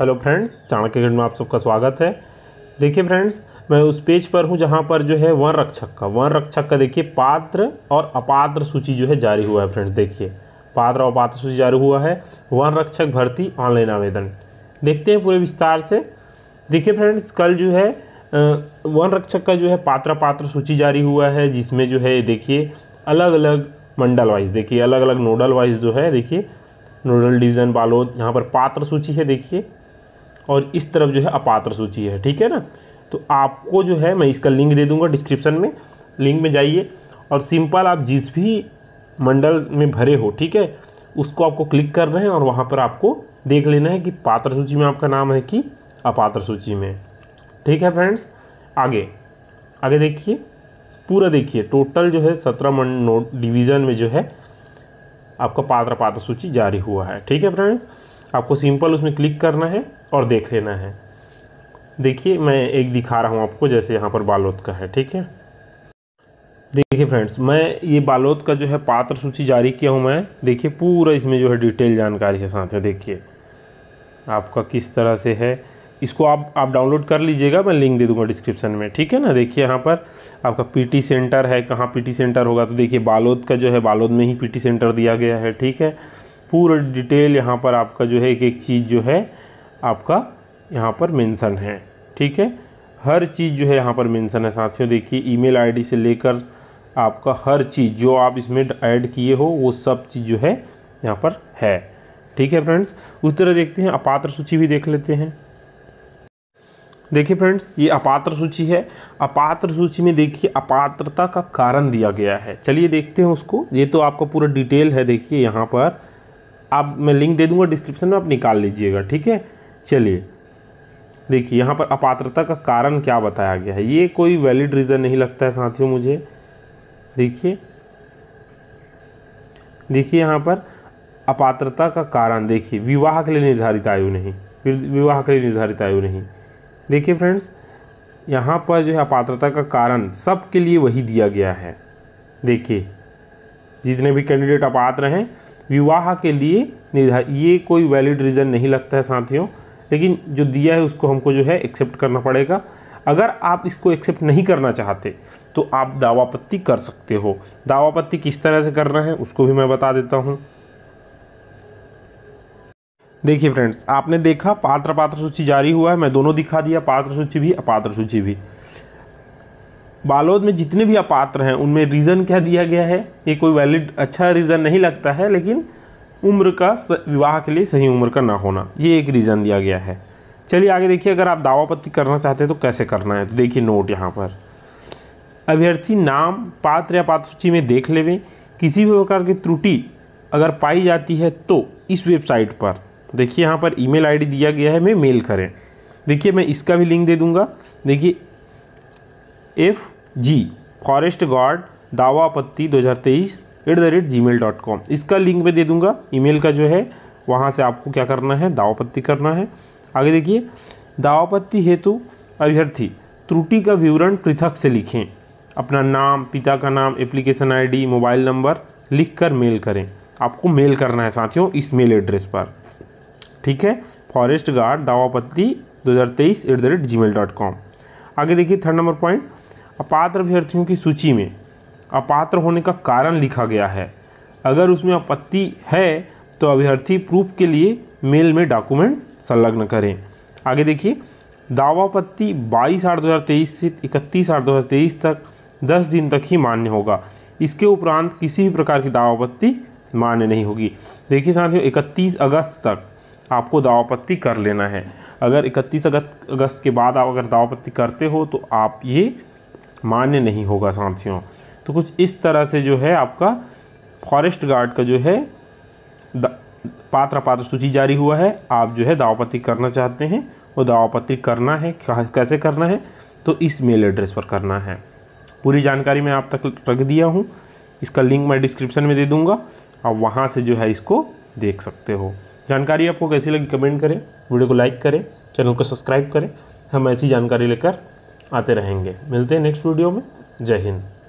hello friends Chanakya गण में आप सबका स्वागत है देखिए फ्रेंड्स मैं उस पेज पर हूँ जहाँ पर जो है वन रक्षक का वन रक्षक का देखिए पात्र और अपात्र सूची जो है जारी हुआ है फ्रेंड्स देखिए पात्र और अपात्र सूची जारी हुआ है वन रक्षक भर्ती ऑनलाइन आवेदन देखते हैं पूरे विस्तार से देखिए फ्रेंड्स कल जो है वन रक्षक का जो है पात्र पात्र सूची जारी हुआ है जिसमें जो है देखिए अलग अलग मंडल वाइज देखिए अलग अलग नोडल वाइज जो है देखिए नोडल डिवीज़न बालोद यहाँ पर पात्र सूची है देखिए और इस तरफ जो है अपात्र सूची है ठीक है ना तो आपको जो है मैं इसका लिंक दे दूँगा डिस्क्रिप्शन में लिंक में जाइए और सिंपल आप जिस भी मंडल में भरे हो ठीक है उसको आपको क्लिक कर रहे हैं और वहाँ पर आपको देख लेना है कि पात्र सूची में आपका नाम है कि अपात्र सूची में ठीक है फ्रेंड्स आगे आगे देखिए पूरा देखिए टोटल जो है सत्रह मंड डिवीज़न में जो है आपका पात्र पात्र सूची जारी हुआ है ठीक है फ्रेंड्स आपको सिंपल उसमें क्लिक करना है और देख लेना है देखिए मैं एक दिखा रहा हूँ आपको जैसे यहाँ पर बालोद का है ठीक है देखिए फ्रेंड्स मैं ये बालोद का जो है पात्र सूची जारी किया हूँ मैं देखिए पूरा इसमें जो है डिटेल जानकारी है साथ में देखिए आपका किस तरह से है इसको आप आप डाउनलोड कर लीजिएगा मैं लिंक दे दूंगा डिस्क्रिप्शन में ठीक है ना देखिए यहाँ पर आपका पीटी सेंटर है कहाँ पीटी सेंटर होगा तो देखिए बालोद का जो है बालोद में ही पीटी सेंटर दिया गया है ठीक है पूरा डिटेल यहाँ पर आपका जो है एक एक चीज़ जो है आपका यहाँ पर मेंशन है ठीक है हर चीज़ जो है यहाँ पर मेंशन है साथियों देखिए ईमेल आईडी से लेकर आपका हर चीज़ जो आप इसमें ऐड किए हो वो सब चीज़ जो है यहाँ पर है ठीक है फ्रेंड्स उस तरह देखते हैं अपात्र सूची भी देख लेते हैं देखिए फ्रेंड्स ये अपात्र सूची है अपात्र सूची में देखिए अपात्रता का कारण दिया गया है चलिए देखते हैं उसको ये तो आपका पूरा डिटेल है देखिए यहाँ पर आप मैं लिंक दे दूंगा डिस्क्रिप्शन में आप निकाल लीजिएगा ठीक है चलिए देखिए यहाँ पर अपात्रता का कारण क्या बताया गया है ये कोई वैलिड रीज़न नहीं लगता है साथियों मुझे देखिए देखिए यहाँ पर अपात्रता का कारण देखिए विवाह के लिए निर्धारित आयु नहीं विवाह के लिए निर्धारित आयु नहीं देखिए फ्रेंड्स यहाँ पर जो है अपात्रता का कारण सबके लिए वही दिया गया है देखिए जितने भी कैंडिडेट अपात्र हैं विवाह के लिए निर्धारित ये कोई वैलिड रीज़न नहीं लगता है साथियों लेकिन जो दिया है उसको हमको जो है एक्सेप्ट करना पड़ेगा अगर आप इसको एक्सेप्ट नहीं करना चाहते तो आप दावापत्ति कर सकते हो दावापत्ति किस तरह से करना है उसको भी मैं बता देता हूँ देखिए फ्रेंड्स आपने देखा पात्र पात्र सूची जारी हुआ है मैं दोनों दिखा दिया पात्र सूची भी अपात्र सूची भी बालोद में जितने भी अपात्र हैं उनमें रीज़न क्या दिया गया है ये कोई वैलिड अच्छा रीज़न नहीं लगता है लेकिन उम्र का विवाह के लिए सही उम्र का ना होना ये एक रीज़न दिया गया है चलिए आगे देखिए अगर आप पत्ती करना चाहते हैं तो कैसे करना है तो देखिए नोट यहाँ पर अभ्यर्थी नाम पात्र या पात्र सूची में देख लेवें किसी भी प्रकार की त्रुटि अगर पाई जाती है तो इस वेबसाइट पर देखिए यहाँ पर ईमेल आईडी दिया गया है मैं मेल करें देखिए मैं इसका भी लिंक दे दूँगा देखिए एफ जी फॉरेस्ट गार्ड दावा आपत्ति दो हज़ार तेईस at the rate gmail dot com इसका लिंक मैं दे दूंगा ईमेल का जो है वहाँ से आपको क्या करना है दावापत्ति करना है आगे देखिए दावापत्ति हेतु अभ्यर्थी त्रुटि का विवरण पृथक से लिखें अपना नाम पिता का नाम एप्लीकेशन आईडी मोबाइल नंबर लिखकर मेल करें आपको मेल करना है साथियों इस मेल एड्रेस पर ठीक है फॉरेस्ट गार्ड दावापत्ती दो हज़ार तेईस at the rate gmail dot com आगे देखिए थर्ड नंबर पॉइंट अपात्र अभ्यर्थियों की सूची में अपात्र होने का कारण लिखा गया है अगर उसमें आपत्ति है तो अभ्यर्थी प्रूफ के लिए मेल में डॉक्यूमेंट संलग्न करें आगे देखिए दावापत्ति बाईस आठ 2023 से इकतीस आठ 2023 तक दस दिन तक ही मान्य होगा इसके उपरांत किसी भी प्रकार की दावापत्ति मान्य नहीं होगी देखिए साथियों इकतीस अगस्त तक आपको दावापत्ति कर लेना है अगर इकतीस अगस्त अगस्त के बाद आप अगर दावापत्ति करते हो तो आप ये मान्य नहीं होगा साथियों तो कुछ इस तरह से जो है आपका फॉरेस्ट गार्ड का जो है पात्र पात्र सूची जारी हुआ है आप जो है दावापत्ति करना चाहते हैं वो दावापत्ति करना है कैसे करना है तो इस मेल एड्रेस पर करना है पूरी जानकारी मैं आप तक रख दिया हूँ इसका लिंक मैं डिस्क्रिप्शन में दे दूँगा आप वहाँ से जो है इसको देख सकते हो जानकारी आपको कैसी लगी कमेंट करें वीडियो को लाइक करें चैनल को सब्सक्राइब करें हम ऐसी जानकारी लेकर आते रहेंगे मिलते हैं नेक्स्ट वीडियो में जय हिंद